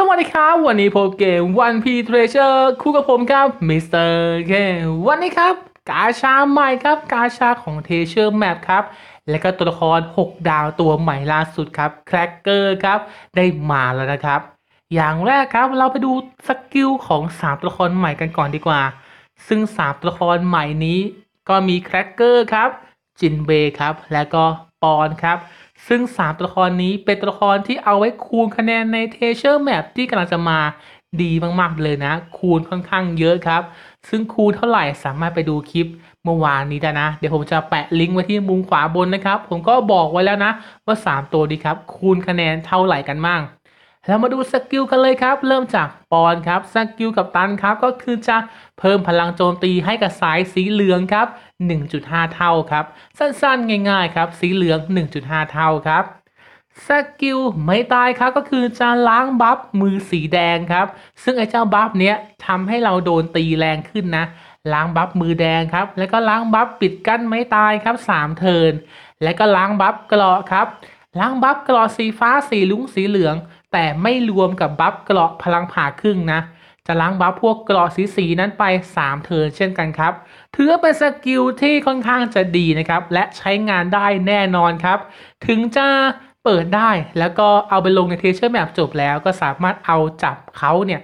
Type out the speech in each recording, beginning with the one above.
สวัสดีครับ วันนี้พบเกมวันพีเทรเชอร์คู่กับผมครับมิสเตอร์เมวันนี้ครับ กาชาใหม่ครับกาชาของเทเชอร์แมปครับ และก็ตัวละคร 6 ดาวตัวใหม่ล่าสุดครับแครกเกอร์ครับ ได้มาแล้วนะครับ อย่างแรกครับเราไปดูสกิลของ 3ตัวละครใหม่กันก่อนดีกว่า ซึ่ง 3ตัวละครใหม่นี้ก็มีแครกเกอร์ครับจินเบครับ และก็ปอนครับซึ่ง 3ตัวละครนี้เป็นตัวละครที่เอาไว้คูณคะแนนในเทเชอร์แมปที่กำลังจะมาดีมากๆเลยนะ คูณค่อนข้างเยอะครับ ซึ่งคูณเท่าไหร่สามารถไปดูคลิปเมื่อวานนี้ได้นะ เดี๋ยวผมจะแปะลิงก์ไว้ที่มุมขวาบนนะครับ ผมก็บอกไว้แล้วนะว่า 3 ตัวดีครับคูณคะแนนเท่าไหร่กันบ้างเรามาดูสกิลกันเลยครับ เริ่มจากปอนครับ สกิลกับตันครับก็คือจะเพิ่มพลังโจมตีให้กับสายสีเหลืองครับ1.5 เท่าครับ สั้นๆง่ายๆครับ สีเหลือง 1.5 เท่าครับ สกิลไม่ตายครับก็คือจะล้างบัฟมือสีแดงครับ ซึ่งไอ้เจ้าบัฟเนี้ยทำให้เราโดนตีแรงขึ้นนะ ล้างบัฟมือแดงครับ แล้วก็ล้างบัฟปิดกั้นไม่ตายครับ3เทินแล้วก็ล้างบัฟกรอครับ ล้างบัฟกรอสีฟ้าสีลุ้งสีเหลืองแต่ไม่รวมกับบัฟเกราะพลังผ่าครึ่งนะ จะล้างบัฟพวกเกราะสีสีนั้นไป 3 เทิร์นเช่นกันครับถือเป็นสกิลที่ค่อนข้างจะดีนะครับ และใช้งานได้แน่นอนครับ ถึงจะเปิดได้แล้วก็เอาไปลงในเทเชอร์แมปจบแล้วก็สามารถเอาจับเขาเนี่ย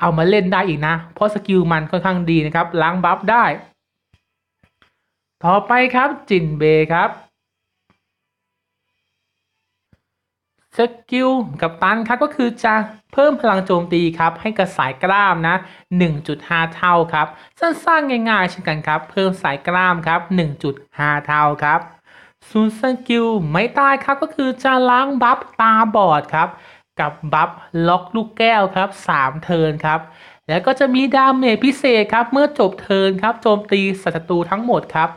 เอามาเล่นได้อีกนะเพราะสกิลมันค่อนข้างดีนะครับ ล้างบัฟได้ ต่อไปครับจินเบครับสกิลกับตันครับก็คือจะเพิ่มพลังโจมตีครับ ให้กับสายกล้ามนะ1.5 เท่าครับ สั้นๆง่ายๆเช่นกันครับ เพิ่มสายกล้ามครับ 1.5 เท่าครับสูนสกิลไม่ตายครับ ก็คือจะล้างบัฟตาบอดครับ กับบัฟล็อกลูกแก้วครับ 3 เทิร์นครับแล้วก็จะมีดาเมจพิเศษครับเมื่อจบเทิร์นครับโจมตีศัตรูทั้งหมดครับ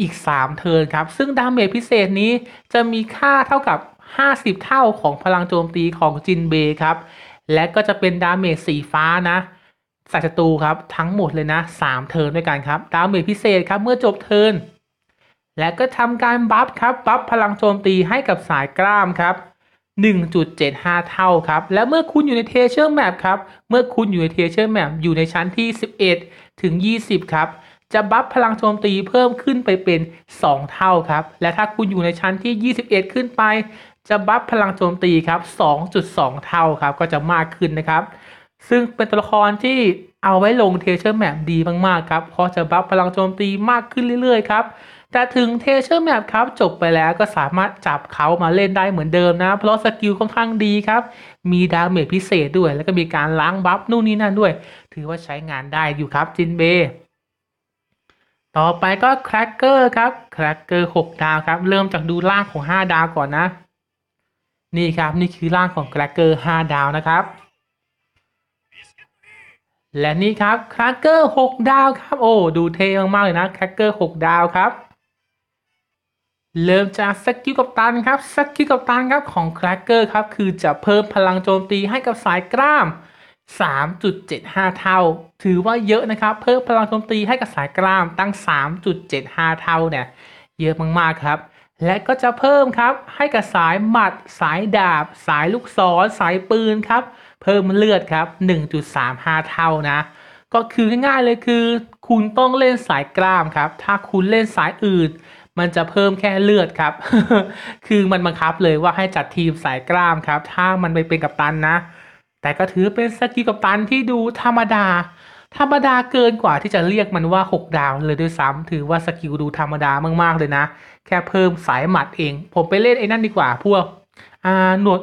อีก 3 เทิร์นครับซึ่งดาเมจพิเศษนี้จะมีค่าเท่ากับ50 เท่าของพลังโจมตีของจินเบครับ และก็จะเป็นดาเมจสีฟ้านะสส่ศัตรูครับทั้งหมดเลยนะ 3 เทิร์นด้วยกันครับดาเมจพิเศษครับเมื่อจบเทิร์นและก็ทำการบัฟครับบัฟพลังโจมตีให้กับสายกล้ามครับ 1.75 เท่าครับและเมื่อคุณอยู่ในเทเชอร์แมปครับเมื่อคุณอยู่ในเทเชอร์แมปอยู่ในชั้นที่ 11 ถึง 20ครับจะบัฟพลังโจมตีเพิ่มขึ้นไปเป็น 2 เท่าครับและถ้าคุณอยู่ในชั้นที่ 21 ขึ้นไปจะบัฟพลังโจมตีครับ 2.2 เท่าครับก็จะมากขึ้นนะครับ ซึ่งเป็นตัวละครที่เอาไว้ลงเทเชอร์แมปดีมากๆ ครับเพราะจะบัฟพลังโจมตีมากขึ้นเรื่อยๆครับ แต่ถึงเทเชอร์แมปครับจบไปแล้วก็สามารถจับเขามาเล่นได้เหมือนเดิมนะ เพราะสกิลค่อนข้างดีครับ มีดาเมจพิเศษด้วยแล้วก็มีการล้างบัฟนู่นนี่นั่นด้วย ถือว่าใช้งานได้อยู่ครับจินเบต่อไปก็แครกเกอร์ครับแครกเกอร์6ดาวครับเริ่มจากดูล่างของ 5 ดาวก่อนนะนี่ครับนี่คือร่างของแกรเกอร์5ดาวนะครับ และนี่ครับแครเกอร์6ดาวครับ โอ้ดูเท่มากๆเลยนะแครเกอร์6ดาวครับ เริ่มจากสกิลกับตันครับสกิลกับตันครับของแครเกอร์ครับคือจะเพิ่มพลังโจมตีให้กับสายกล้าม 3.75 เท่า ถือว่าเยอะนะครับเพิ่มพลังโจมตีให้กับสายกล้ามตั้ง 3.75 เท่าเนี่ย เยอะมากๆครับและก็จะเพิ่มครับให้กับสายหมัด สายดาบ สายลูกศรสายปืนครับ เพิ่มเลือดครับ1.35เท่านะ ก็คือง่ายๆเลยคือ คุณต้องเล่นสายกล้ามครับ ถ้าคุณเล่นสายอื่น มันจะเพิ่มแค่เลือดครับ คือมันบังคับเลยว่าให้จัดทีมสายกล้ามครับ ถ้ามันไปเป็นกัปตันนะ แต่ก็ถือเป็นสกิลกัปตันที่ดูธรรมดาธรรมดาเกินกว่าที่จะเรียกมันว่า6ดาวเลยด้วยซ้ำถือว่าสกิลดูธรรมดามาก ๆเลยนะ แค่เพิ่มสายหมัดเอง ผมไปเล่นไอ้นั่นดีกว่าพวกอ่าหนวด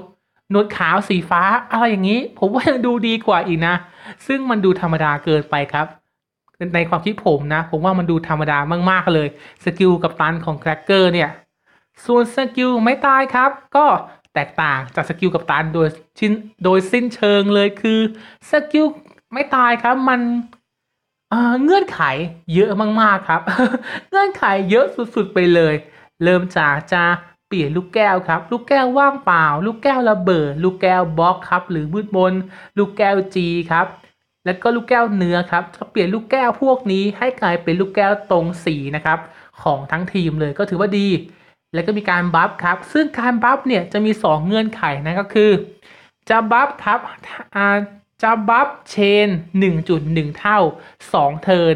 หนวดขาวสีฟ้าอะไรอย่างนี้ ผมว่ายังดูดีกว่าอีกนะ ซึ่งมันดูธรรมดาเกินไปครับ ในความคิดผมนะ ผมว่ามันดูธรรมดามากๆ เลยสกิลกับตันของแครกเกอร์เนี่ยส่วนสกิลไม่ตายครับ ก็แตกต่างจากสกิลกับตันโดยชิ้นโดยสิ้นเชิงเลยคือสกิลไม่ตายครับมันเงื่อนไขเยอะมากๆครับ เงื่อนไขเยอะสุดๆไปเลย เริ่มจากจะเปลี่ยนลูกแก้วครับ ลูกแก้วว่างเปล่า ลูกแก้วระเบิด ลูกแก้วบล็อกครับ หรือมืดบนลูกแก้วจีครับ แล้วก็ลูกแก้วเนื้อครับ จะเปลี่ยนลูกแก้วพวกนี้ ให้กลายเป็นลูกแก้วตรงสีนะครับของทั้งทีมเลยก็ถือว่าดี แล้วก็มีการบัฟครับ ซึ่งการบัฟเนี่ยจะมี 2 เงื่อนไขนะก็คือ จะบัฟครับจะบัฟเชน1.1 เท่า 2 เทิน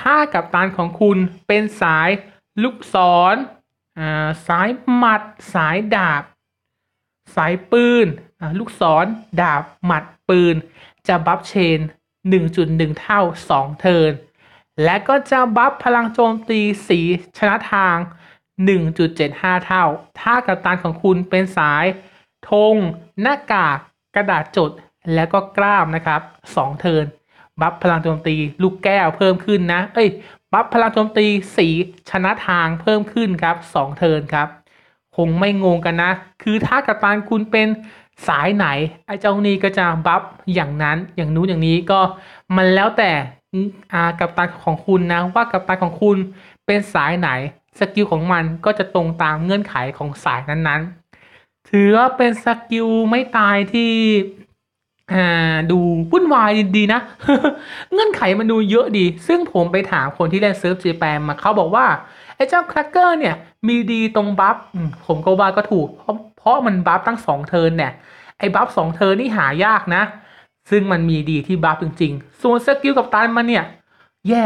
ถ้ากับตันของคุณเป็นสายลูกศรสายหมัดสายดาบ สายปืนลูกศรดาบหมัดปืนจะบัฟเชน 1.1 เท่า 2 เทินและก็จะบัฟพลังโจมตีสีชนะทาง 1.75 เท่า ถ้ากับตันของคุณเป็นสายธงหน้ากากกระดาษจดแล้วก็กล้ามนะครับ2เทินบัฟพลังโจมตีลูกแก้วเพิ่มขึ้นนะ เอ้ยบัฟพลังโจมตีสีชนะทางเพิ่มขึ้นครับ 2เทินครับ คงไม่งงกันนะ คือถ้ากัปตันคุณเป็นสายไหนไอ้เจ้านี้ก็จะบัฟอย่างนั้นอย่างนู้นอย่างนี้ก็มันแล้วแต่กับตันของคุณนะ ว่ากับตันของคุณเป็นสายไหนสกิลของมันก็จะตรงตามเงื่อนไขของสายนั้นๆถือว่าเป็นสกิลไม่ตายที่ดูวุ่นวายดีนะ เงื่อนไขมันดูเยอะดี ซึ่งผมไปถามคนที่เล่นเซิร์ฟจีแปมมาเขาบอกว่า ไอ้เจ้าครกเกอร์เนี่ย มีดีตรงบัฟผมก็ว่าก็ถูก เพราะเพราะมันบัฟตั้งสองเทิร์นเนี่ยไอ้บัฟสองเทิร์นนี่หายากนะซึ่งมันมีดีที่บัฟจริง ๆ ส่วนสกิลกับตันมันเนี่ย แย่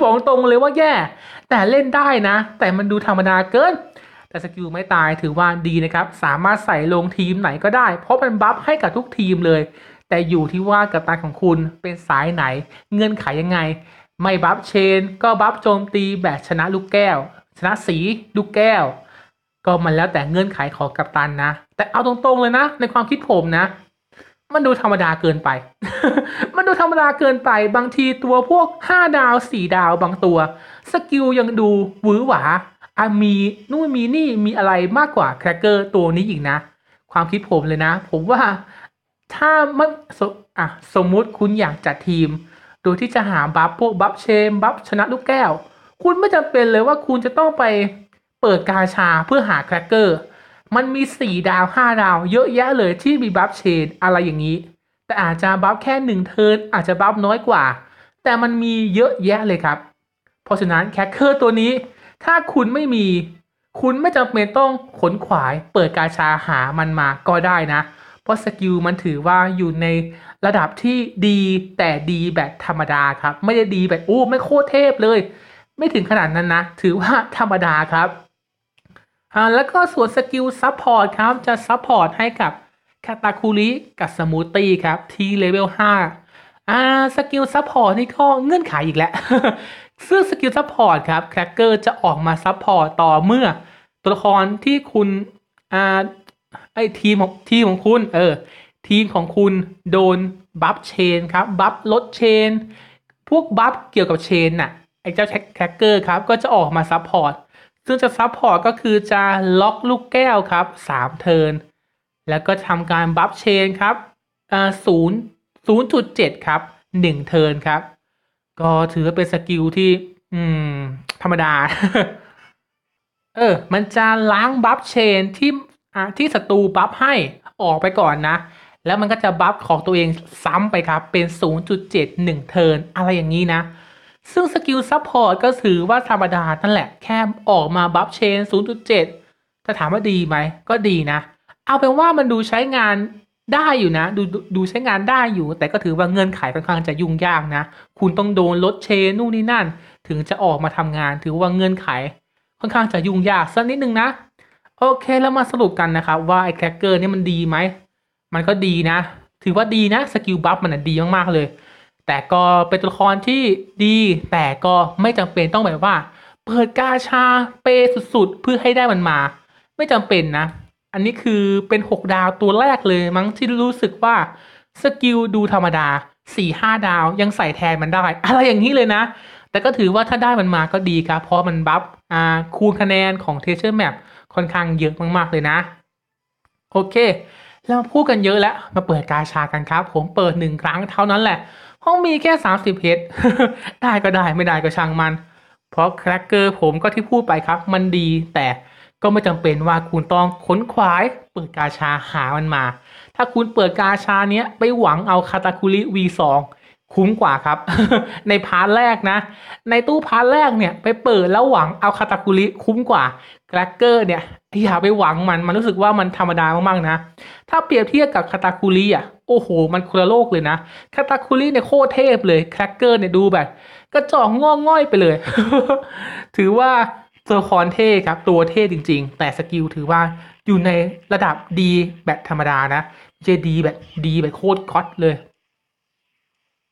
บอกตรงเลยว่าแย่ แต่เล่นได้นะ แต่มันดูธรรมดาเกินแต่สกิลไม่ตายถือว่าดีนะครับ สามารถใส่ลงทีมไหนก็ได้ เพราะเป็นบัฟให้กับทุกทีมเลย แต่อยู่ที่ว่า กับตาของคุณเป็นสายไหน เงื่อนไขยังไง ไม่บัฟเชน ก็บัฟโจมตีแบบชนะลูกแก้ว ชนะสีลูกแก้ว ก็มันแล้วแต่เงื่อนไขของ กัปตันนะแต่เอาตรงๆเลยนะ ในความคิดผมนะ มันดูธรรมดาเกินไป มันดูธรรมดาเกินไปบางทีตัวพวก5ดาว4ดาวบางตัวสกิลยังดูหวือหวาอะมีนู่นมีนี่มีอะไรมากกว่าแครกเกอร์ตัวนี้อีกนะ ความคิดผมเลยนะ ผมว่าถ้ามันสอ่ะสมมุติคุณอยากจัดทีม โดยที่จะหา บัฟพวกบัฟเชมบัฟชนะลูกแก้ว คุณไม่จำเป็นเลยว่าคุณจะต้องไปเปิดกาชาเพื่อหาแครกเกอร์มันมี 4 ดาว 5 ดาว เยอะแยะเลยที่มีบัฟเชนอะไรอย่างนี้ แต่อาจจะบัฟแค่ 1 เทิร์นอาจจะบัฟน้อยกว่า แต่มันมีเยอะแยะเลยครับเพราะฉะนั้นแคคเกอร์ตัวนี้ถ้าคุณไม่มี คุณไม่จำเป็นต้องขนขวายเปิดกาชาหามันมาก็ได้นะ เพราะสกิลมันถือว่าอยู่ในระดับที่ดีแต่ดีแบบธรรมดาครับ ไม่ได้ดีแบบโอ้ไม่โคตรเทพเลย ไม่ถึงขนาดนั้นนะถือว่าธรรมดาครับอ่าแล้วก็ส่วนสกิลซัพพอร์ตครับจะซัพพอร์ตให้กับคาตาคูริกับสมูตี้ครับ ที่เลเวล5อ่าสกิลซัพพอร์ตนี่ก็เงื่อนไขอีกแล้วซึ่งสกิลซัพพอร์ตครับ แครกเกอร์จะออกมาซัพพอร์ตต่อเมื่อ ตัวละครที่คุณอ่าไอทีมของทีมของคุณเออทีมของคุณโดนบัฟเชนครับบัฟลดเชนพวกบัฟเกี่ยวกับเชนน่ะไอเจ้าแครกเกอร์ครับก็จะออกมาซัพพอร์ตซึ่งจะซัพพอร์ตก็คือจะล็อกลูกแก้วครับ 3 เทิร์นแล้วก็ทำการบัฟเชนครับอ่าศูนย์ศูนย์จุดเจ็ดครับหนึ่งเทิร์นครับก็ถือว่าเป็นสกิลที่ อืมธรรมดา เออ มันจะล้างบัฟเชนที่อ่ะที่ศัตรูบัฟให้ออกไปก่อนนะ แล้วมันก็จะบัฟของตัวเองซ้ำไปครับ เป็น 0.71 เทิร์นอะไรอย่างนี้นะ ซึ่งสกิลซัพพอร์ตก็ถือว่าธรรมดานั่นแหละแค่ออกมาบัฟเชน 0.7 ถ้าถามว่าดีไหม ก็ดีนะ เอาเป็นว่ามันดูใช้งานได้อยู่นะดูดูใช้งานได้อยู่ แต่ก็ถือว่าเงื่อนไขค่อนข้างจะยุ่งยากนะคุณต้องโดนลดเชนู่นนี่นั่น ถึงจะออกมาทำงานถือว่าเงื่อนไขค่อนข้างจะยุ่งยากสักนิดนึงนะ โอเคแล้วมาสรุปกันนะครับว่าไอ้แครกเกอร์นี่มันดีไหมมันก็ดีนะ ถือว่าดีนะสกิลบัฟมันดีมากๆเลย แต่ก็เป็นตัวละครที่ดีแต่ก็ไม่จำเป็นต้องแบบว่า เปิดกาชาเปสุดๆเพื่อให้ได้มันมา ไม่จำเป็นนะอันนี้คือเป็นหกดาวตัวแรกเลยมั้งที่รู้สึกว่า สกิลดูธรรมดาสี่ห้าดาวยังใส่แทนมันได้อะไรอย่างนี้เลยนะ แต่ก็ถือว่าถ้าได้มันมาก็ดีครับ เพราะมันบัฟคูณคะแนนของเทเชอร์แมปค่อนข้างเยอะมากๆเลยนะ โอเค เราพูดกันเยอะแล้วมาเปิดกาชากันครับผมเปิดหนึ่งครั้งเท่านั้นแหละ ห้องมีแค่ 30เชรได้ก็ได้ไม่ได้ก็ช่างมัน เพราะแครกเกอร์ผมก็ที่พูดไปครับ มันดีแต่ก็ไม่จำเป็นว่า คุณต้องค้นควาย เปิดกาชาหามันมา ถ้าคุณเปิดกาชาเนี้ยไปหวังเอาคาตาคุริ V2 คุ้มกว่าครับ ในพาร์ทแรกนะ ในตู้พาร์ทแรกเนี่ย ไปเปิดแล้วหวังเอาคาตาคุริคุ้มกว่าแกกเกอร์ เนี่ยอย่าไปหวังมันมันรู้สึกว่ามันธรรมดามากๆนะ ถ้าเปรียบเทียบกับคาตาคุริอ่ะโอ้โห มันคนละโลกเลยนะคาตาคุริเนี่ยโคตรเทพเลยแคกเกอร์เนี่ยดูแบบกระจอกง่อง่อยไปเลย ถือว่าซอร์คอนเท่ครับตัวเท่จริงๆ แต่สกิลถือว่า อยู่ในระดับดีแบบธรรมดานะไม่ใช่ดี แบบดีแบบโคตรคอตเลย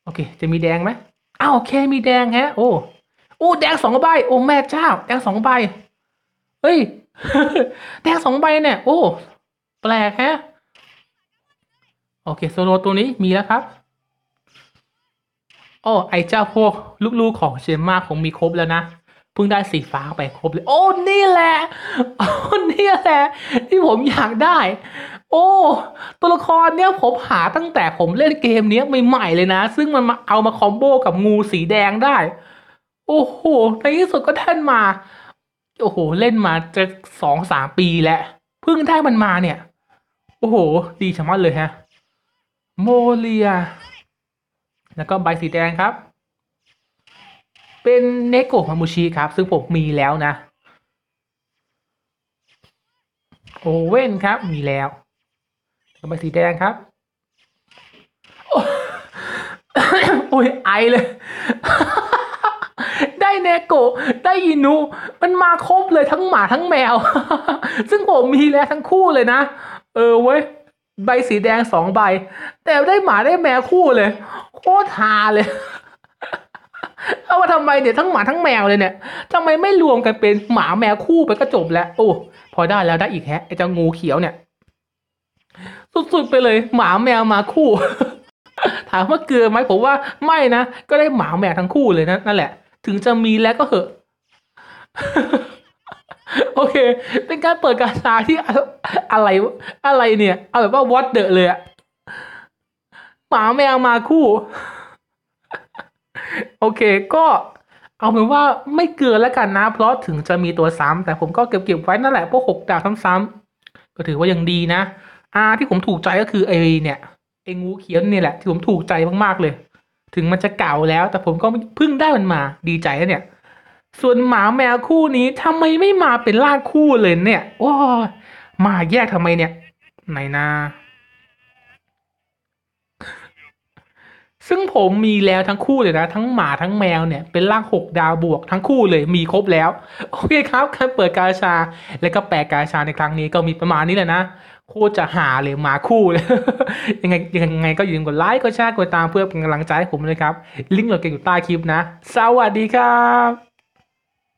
โอเคจะมีแดงไหมอ้าวโอเคมีแดงฮะโอ้โอ้ แดงสองใบโอ้แม่เจ้าแดงสองใบเฮ้ย แดงสองใบเนี่ยโอ้แปลกฮะโอเคโซโลตัวนี้มีแล้วครับโอ้ไอเจ้าพวกลูกๆของเชมมาคงมีครบแล้วนะพิ่งได้สีฟ้าไปครบเลย โอ้นี่แหละ โอ้นี่แหละที่ผมอยากได้ โอ้ตัวละครเนี้ยผมหาตั้งแต่ผมเล่นเกมเนี้ยใหม่ๆเลยนะ ซึ่งมันมาเอามาคอมโบกับงูสีแดงได้ โอ้โห ในที่สุดก็ท่านมา โอ้โห เล่นมาจะสองสามปีแล้วเพิ่งได้มันมาเนี่ย โอ้โห ดีชะมัดเลยฮะโมเลีย แล้วก็ใบสีแดงครับเป็นเนโกะมามูชิครับ ซึ่งผมมีแล้วนะโอเว่นครับ มีแล้วทำไมสีแดงครับโอ้ย ไอเลย ได้เนโกะได้อินุ มันมาครบเลยทั้งหมาทั้งแมว ซึ่งผมมีแล้วทั้งคู่เลยนะเออเว้ยใบสีแดงสองใบ แต่ได้หมาได้แมวคู่เลย โคตรฮาเลยเอาว่าทำไมเนี่ยทั้งหมาทั้งแมวเลยเนี่ยทำไมไม่รวมกันเป็นหมาแมวคู่ไปก็จบแล้ว โอ้ พอได้แล้วได้อีกแฮะไอ้เจ้างูเขียวเนี่ย สุดๆไปเลย หมาแมวมาคู่ ถามว่าเกลือไหมผมว่าไม่นะก็ได้หมาแมวทั้งคู่เลยนะนั่นแหละ ถึงจะมีแล้วก็เหอะโอเค เป็นการเปิดการชาที่อะไรอะไรเนี่ยเอาแบบว่าว h ดเดอะเลยอะหมาแมวมาคู่โอเคก็เอาเป็นว่าไม่เกินแล้วกันนะ เพราะถึงจะมีตัวซ้ำแต่ผมก็เก็บเก็บไว้นั่นแหละพวกหกดาบซ้ำๆก็ถือว่ายังดีนะอาที่ผมถูกใจก็คือไอเนี่ยไอ้งูเขียนนี่แหละที่ผมถูกใจมากๆเลย ถึงมันจะเก่าแล้วแต่ผมก็เพิ่งได้มันมาดีใจแล้วเนี่ย ส่วนหมาแมวคู่นี้ทำไมไม่มาเป็นล่าคู่เลยเนี่ยโอ้มาแยกทำไมเนี่ย ไหนนะซึ่งผมมีแล้วทั้งคู่เลยนะทั้งหมาทั้งแมวเนี่ยเป็นร่าง 6 ดาวบวกทั้งคู่เลยมีครบแล้ว โอเคครับการเปิดกาชาและก็แปลกาชาในครั้งนี้ก็มีประมาณนี้แหละนะโคจะหาเลยมาคู่เลยยังไงยังไงก็อย่าลืมกดไลค์กดแชร์กดตามเพื่อเป็นกำลังใจให้ผมเลยครับ ลิงก์เราเก่งอยู่ใต้คลิปนะ สวัสดีครับ